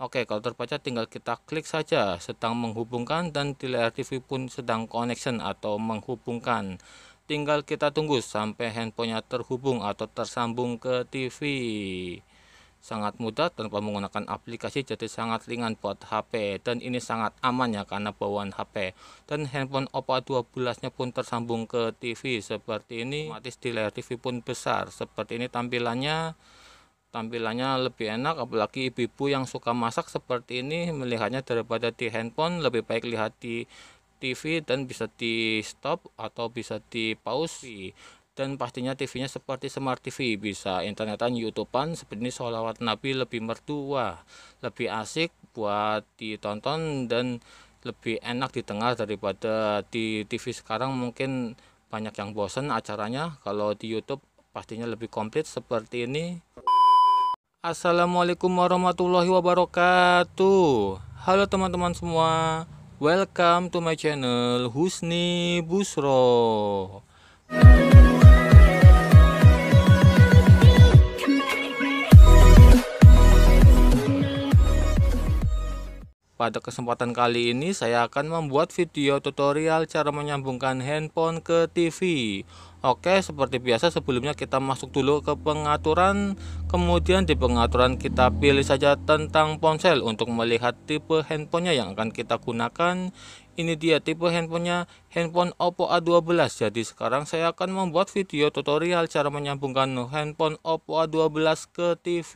Oke, kalau terbaca tinggal kita klik saja sedang menghubungkan dan di layar TV pun sedang connection atau menghubungkan. Tinggal kita tunggu sampai handphonenya terhubung atau tersambung ke TV. Sangat mudah tanpa menggunakan aplikasi jadi sangat ringan buat HP dan ini sangat aman ya karena bawaan HP. Dan handphone Oppo 12-nya pun tersambung ke TV seperti ini. Otomatis di layar TV pun besar. Seperti ini tampilannya tampilannya lebih enak apalagi ibu-ibu yang suka masak seperti ini melihatnya daripada di handphone lebih baik lihat di TV dan bisa di stop atau bisa di pause dan pastinya TV-nya seperti smart TV bisa internetan youtubean seperti ini sholawat nabi lebih mertua lebih asik buat ditonton dan lebih enak di tengah daripada di TV sekarang mungkin banyak yang bosen acaranya kalau di YouTube pastinya lebih komplit seperti ini Assalamualaikum warahmatullahi wabarakatuh Halo teman-teman semua Welcome to my channel Husni Busro Pada kesempatan kali ini saya akan membuat video tutorial cara menyambungkan handphone ke TV Oke seperti biasa sebelumnya kita masuk dulu ke pengaturan Kemudian di pengaturan kita pilih saja tentang ponsel untuk melihat tipe handphonenya yang akan kita gunakan Ini dia tipe handphonenya handphone Oppo A12 Jadi sekarang saya akan membuat video tutorial cara menyambungkan handphone Oppo A12 ke TV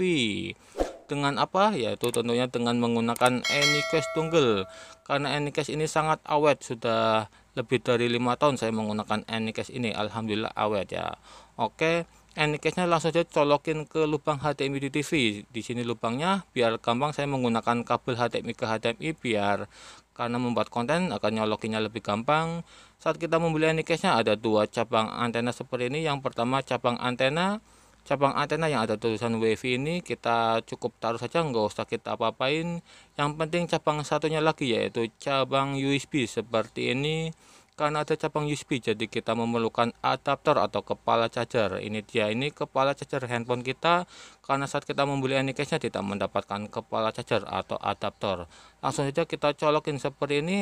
dengan apa yaitu tentunya dengan menggunakan Anycase tunggal karena Anycase ini sangat awet sudah lebih dari lima tahun saya menggunakan Anycase ini Alhamdulillah awet ya Oke Anycase nya langsung saja colokin ke lubang HDMI di TV di sini lubangnya biar gampang saya menggunakan kabel HDMI ke HDMI biar karena membuat konten akan nyolokinnya lebih gampang saat kita membeli Anycase nya ada dua cabang antena seperti ini yang pertama cabang antena cabang antena yang ada tulisan wifi ini kita cukup taruh saja nggak usah kita apa-apain yang penting cabang satunya lagi yaitu cabang USB seperti ini karena ada cabang USB jadi kita memerlukan adaptor atau kepala charger ini dia ini kepala charger handphone kita karena saat kita membeli case nya tidak mendapatkan kepala charger atau adaptor langsung saja kita colokin seperti ini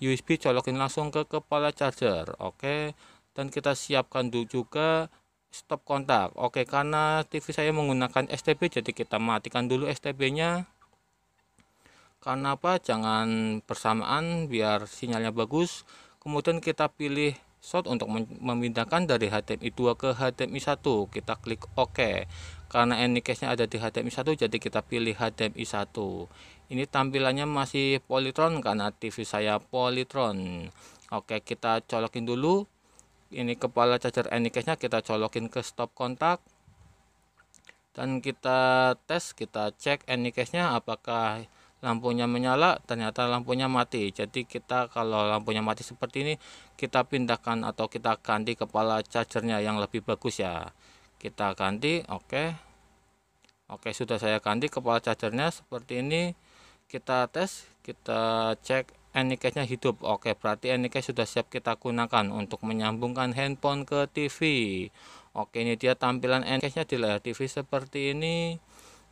USB colokin langsung ke kepala charger oke okay? dan kita siapkan juga stop kontak oke karena TV saya menggunakan STB jadi kita matikan dulu STB nya karena apa jangan bersamaan biar sinyalnya bagus kemudian kita pilih short untuk memindahkan dari HDMI 2 ke HDMI 1 kita klik OK karena any case nya ada di HDMI 1 jadi kita pilih HDMI 1 ini tampilannya masih polytron karena TV saya polytron Oke kita colokin dulu ini kepala charger Anycase-nya kita colokin ke stop kontak dan kita tes kita cek Anycase-nya apakah lampunya menyala ternyata lampunya mati jadi kita kalau lampunya mati seperti ini kita pindahkan atau kita ganti kepala chargernya yang lebih bagus ya kita ganti oke okay. oke sudah saya ganti kepala chargernya seperti ini kita tes kita cek NKS-nya hidup. Oke, berarti NKS sudah siap kita gunakan untuk menyambungkan handphone ke TV. Oke, ini dia tampilan NKS-nya di layar TV seperti ini.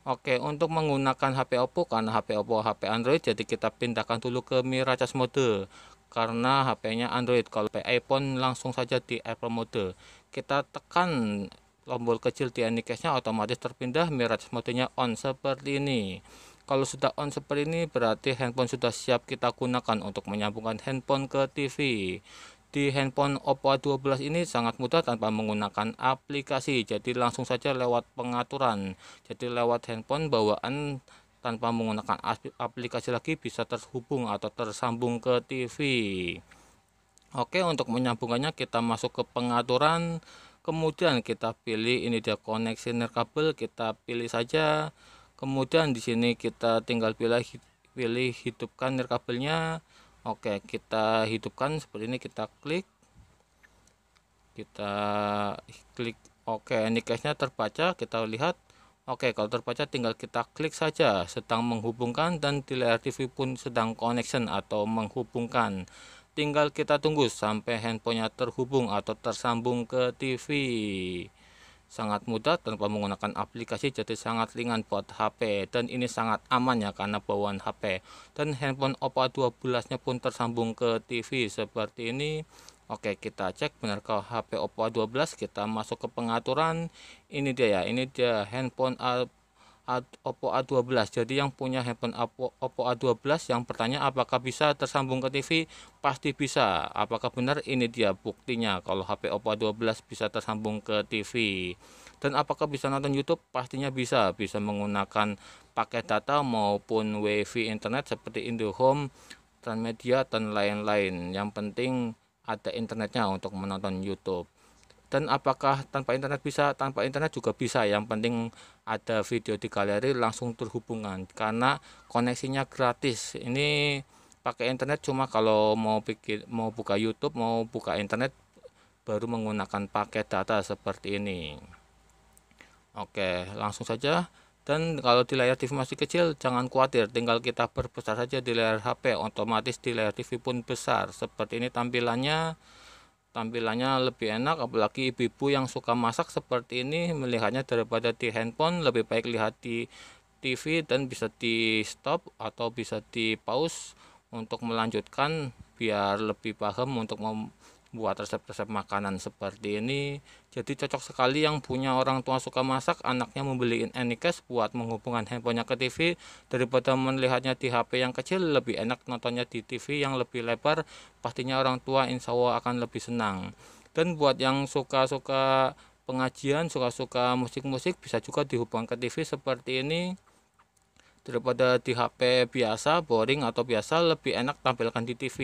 Oke, untuk menggunakan HP Oppo karena HP Oppo HP Android jadi kita pindahkan dulu ke Miracas mode karena HP-nya Android. Kalau HP iPhone langsung saja di Apple mode. Kita tekan tombol kecil di Anycase-nya otomatis terpindah mode-nya on seperti ini. Kalau sudah on seperti ini berarti handphone sudah siap kita gunakan untuk menyambungkan handphone ke TV. Di handphone Oppo A12 ini sangat mudah tanpa menggunakan aplikasi. Jadi langsung saja lewat pengaturan. Jadi lewat handphone bawaan tanpa menggunakan aplikasi lagi bisa terhubung atau tersambung ke TV. Oke, untuk menyambungkannya kita masuk ke pengaturan, kemudian kita pilih ini dia koneksi kabel, kita pilih saja kemudian di sini kita tinggal pilih pilih hidupkan nirkabelnya oke kita hidupkan seperti ini kita klik kita klik oke ini case-nya terbaca kita lihat oke kalau terbaca tinggal kita klik saja sedang menghubungkan dan di layar TV pun sedang connection atau menghubungkan tinggal kita tunggu sampai handphonenya terhubung atau tersambung ke TV sangat mudah tanpa menggunakan aplikasi jadi sangat ringan buat HP dan ini sangat aman ya karena bawaan HP dan handphone Oppo 12 nya pun tersambung ke TV seperti ini Oke kita cek benarkah HP Oppo A12 kita masuk ke pengaturan ini dia ya ini dia handphone Oppo A12 jadi yang punya handphone Oppo, A12 yang bertanya apakah bisa tersambung ke TV pasti bisa apakah benar ini dia buktinya kalau HP Oppo A12 bisa tersambung ke TV dan apakah bisa nonton YouTube pastinya bisa bisa menggunakan paket data maupun wifi internet seperti Indohome Transmedia dan lain-lain yang penting ada internetnya untuk menonton YouTube dan apakah tanpa internet bisa tanpa internet juga bisa yang penting ada video di galeri langsung terhubungan karena koneksinya gratis ini pakai internet cuma kalau mau pikir mau buka YouTube mau buka internet baru menggunakan paket data seperti ini Oke langsung saja dan kalau di layar TV masih kecil jangan khawatir tinggal kita perbesar saja di layar HP otomatis di layar TV pun besar seperti ini tampilannya tampilannya lebih enak apalagi ibu-ibu yang suka masak seperti ini melihatnya daripada di handphone lebih baik lihat di TV dan bisa di stop atau bisa di pause untuk melanjutkan biar lebih paham untuk mem buat resep-resep makanan seperti ini. Jadi cocok sekali yang punya orang tua suka masak, anaknya membeliin Anycast buat menghubungkan handphonenya ke TV daripada melihatnya di HP yang kecil lebih enak nontonnya di TV yang lebih lebar. Pastinya orang tua insya Allah akan lebih senang. Dan buat yang suka-suka pengajian, suka-suka musik-musik bisa juga dihubungkan ke TV seperti ini daripada di HP biasa boring atau biasa lebih enak tampilkan di TV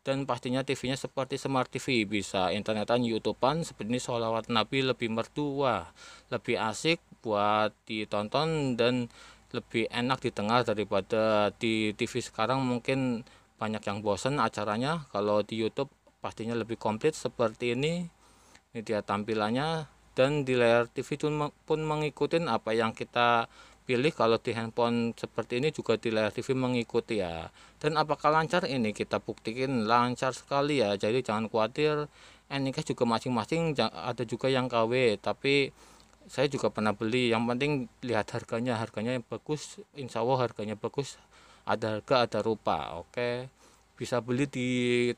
dan pastinya TV-nya seperti Smart TV, bisa internetan, YouTubean, seperti ini sholawat Nabi lebih mertua, lebih asik buat ditonton dan lebih enak di tengah daripada di TV sekarang mungkin banyak yang bosen acaranya kalau di YouTube pastinya lebih komplit seperti ini ini dia tampilannya dan di layar TV pun mengikuti apa yang kita pilih kalau di handphone seperti ini juga di layar TV mengikuti ya dan apakah lancar ini kita buktikan lancar sekali ya jadi jangan khawatir NIK juga masing-masing ada juga yang KW tapi saya juga pernah beli yang penting lihat harganya harganya yang bagus insya Allah harganya bagus ada harga ada rupa oke okay? bisa beli di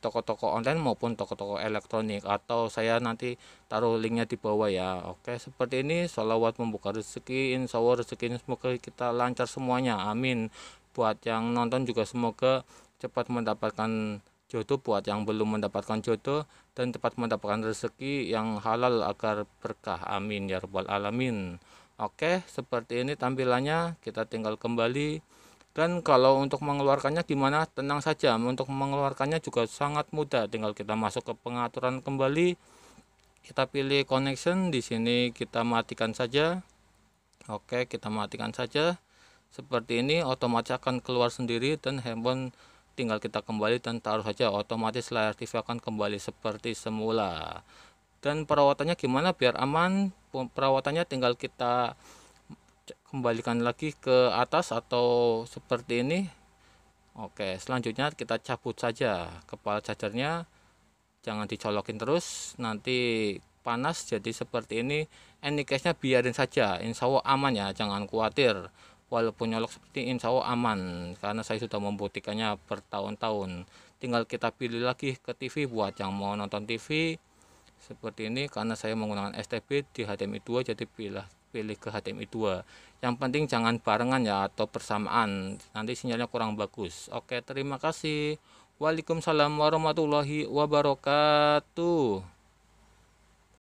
toko-toko online maupun toko-toko elektronik atau saya nanti taruh linknya di bawah ya oke seperti ini sholawat membuka rezeki insya Allah rezeki semoga kita lancar semuanya amin buat yang nonton juga semoga cepat mendapatkan jodoh buat yang belum mendapatkan jodoh dan cepat mendapatkan rezeki yang halal agar berkah amin ya rabbal alamin oke seperti ini tampilannya kita tinggal kembali dan kalau untuk mengeluarkannya gimana? Tenang saja, untuk mengeluarkannya juga sangat mudah. Tinggal kita masuk ke pengaturan kembali. Kita pilih connection di sini kita matikan saja. Oke, kita matikan saja. Seperti ini otomatis akan keluar sendiri dan handphone tinggal kita kembali dan taruh saja otomatis layar TV akan kembali seperti semula. Dan perawatannya gimana biar aman? Perawatannya tinggal kita kembalikan lagi ke atas atau seperti ini Oke selanjutnya kita cabut saja kepala chargernya jangan dicolokin terus nanti panas jadi seperti ini any case nya biarin saja insya Allah aman ya jangan khawatir walaupun nyolok seperti ini insya Allah aman karena saya sudah membuktikannya bertahun-tahun tinggal kita pilih lagi ke TV buat yang mau nonton TV seperti ini karena saya menggunakan STB di HDMI 2 jadi pilih pilih ke HDMI 2 yang penting jangan barengan ya atau bersamaan nanti sinyalnya kurang bagus oke terima kasih Waalaikumsalam warahmatullahi wabarakatuh